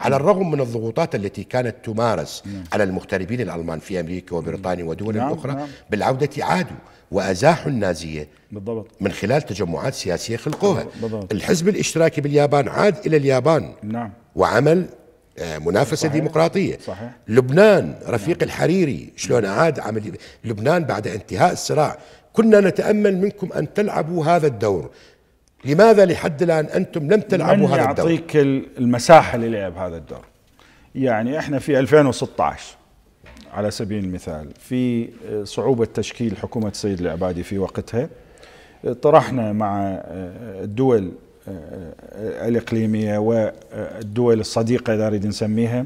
على الرغم من الضغوطات التي كانت تمارس نعم. على المغتربين الألمان في أمريكا وبريطانيا ودول نعم، أخرى نعم. بالعودة عادوا وأزاحوا النازية بالضبط. من خلال تجمعات سياسية خلقوها بالضبط. الحزب الاشتراكي باليابان عاد إلى اليابان نعم. وعمل آه، منافسة صحيح. ديمقراطية صحيح. لبنان نعم. رفيق نعم. الحريري شلون عاد عمل لبنان بعد انتهاء الصراع كنا نتأمل منكم أن تلعبوا هذا الدور لماذا لحد الان انتم لم تلعبوا هذا الدور؟ يعطيك المساحه للعب هذا الدور. يعني احنا في 2016 على سبيل المثال في صعوبه تشكيل حكومه سيد العبادي في وقتها طرحنا مع آه، الدول آه، الاقليميه والدول الصديقه اذا اريد نسميها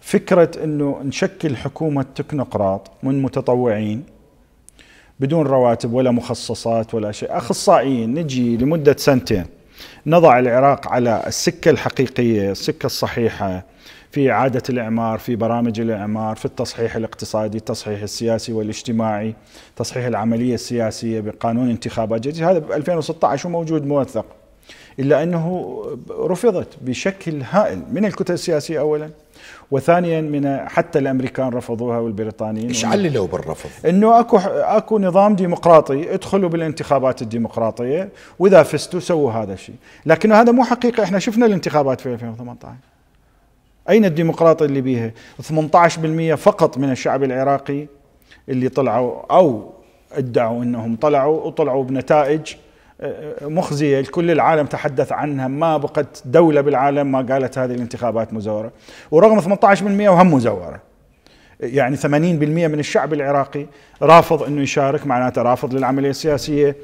فكره انه نشكل حكومه تكنوقراط من متطوعين بدون رواتب ولا مخصصات ولا شيء اخصائيين نجي لمده سنتين نضع العراق على السكه الحقيقيه السكه الصحيحه في اعاده الاعمار في برامج الاعمار في التصحيح الاقتصادي التصحيح السياسي والاجتماعي تصحيح العمليه السياسيه بقانون انتخابات جديد هذا ب 2016 وموجود موثق إلا أنه رفضت بشكل هائل من الكتل السياسية أولا وثانيا من حتى الامريكان رفضوها والبريطانيين ايش عللوا بالرفض؟ انه اكو اكو نظام ديمقراطي ادخلوا بالانتخابات الديمقراطيه واذا فزتوا سووا هذا الشيء، لكن هذا مو حقيقه احنا شفنا الانتخابات في 2018 اين الديمقراطيه اللي بيها؟ 18% فقط من الشعب العراقي اللي طلعوا او ادعوا انهم طلعوا وطلعوا بنتائج مخزية الكل العالم تحدث عنها ما بقت دولة بالعالم ما قالت هذه الانتخابات مزورة ورغم 18% وهم مزورة يعني 80% من الشعب العراقي رافض انه يشارك معناته رافض للعمليه السياسيه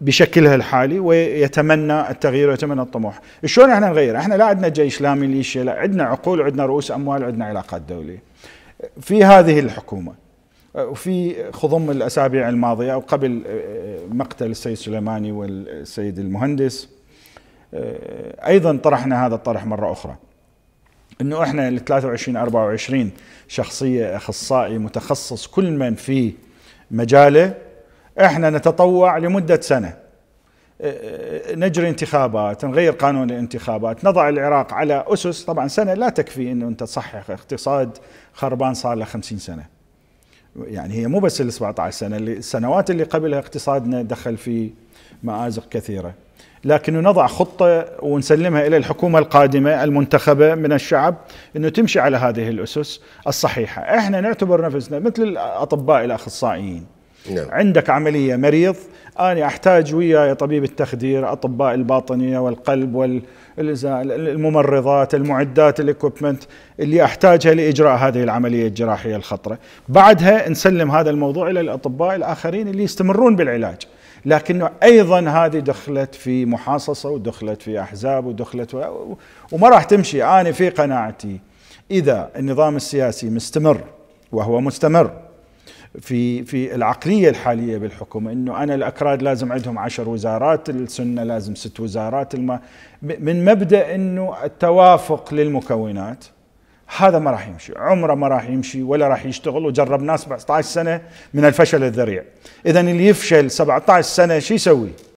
بشكلها الحالي ويتمنى التغيير ويتمنى الطموح، شلون احنا نغير؟ احنا لا عندنا جيش لا ميليشيا لا عندنا عقول عندنا رؤوس اموال عندنا علاقات دوليه. في هذه الحكومه وفي خضم الأسابيع الماضية أو قبل آه، مقتل السيد سليماني والسيد المهندس آه، أيضا طرحنا هذا الطرح مرة أخرى أنه إحنا ال 23 24 شخصية أخصائي متخصص كل من في مجاله إحنا نتطوع لمدة سنة آه، نجري انتخابات نغير قانون الانتخابات نضع العراق على أسس طبعا سنة لا تكفي أنه أنت تصحح اقتصاد خربان صار له 50 سنة يعني هي مو بس ال 17 سنه السنوات اللي قبلها اقتصادنا دخل في مازق كثيره لكن نضع خطه ونسلمها الى الحكومه القادمه المنتخبه من الشعب انه تمشي على هذه الاسس الصحيحه، احنا نعتبر نفسنا مثل الاطباء الاخصائيين نعم. عندك عملية مريض أنا أحتاج ويا طبيب التخدير أطباء الباطنية والقلب والممرضات المعدات الإكوبمنت اللي أحتاجها لإجراء هذه العملية الجراحية الخطرة بعدها نسلم هذا الموضوع إلى الأطباء الآخرين اللي يستمرون بالعلاج لكنه أيضا هذه دخلت في محاصصة ودخلت في أحزاب ودخلت و... وما راح تمشي أنا في قناعتي إذا النظام السياسي مستمر وهو مستمر في في العقليه الحاليه بالحكم انه انا الاكراد لازم عندهم عشر وزارات، السنه لازم ست وزارات، الم... من مبدا انه التوافق للمكونات هذا ما راح يمشي، عمره ما راح يمشي ولا راح يشتغل وجربناه 17 سنه من الفشل الذريع. اذا اللي يفشل 17 سنه شو يسوي؟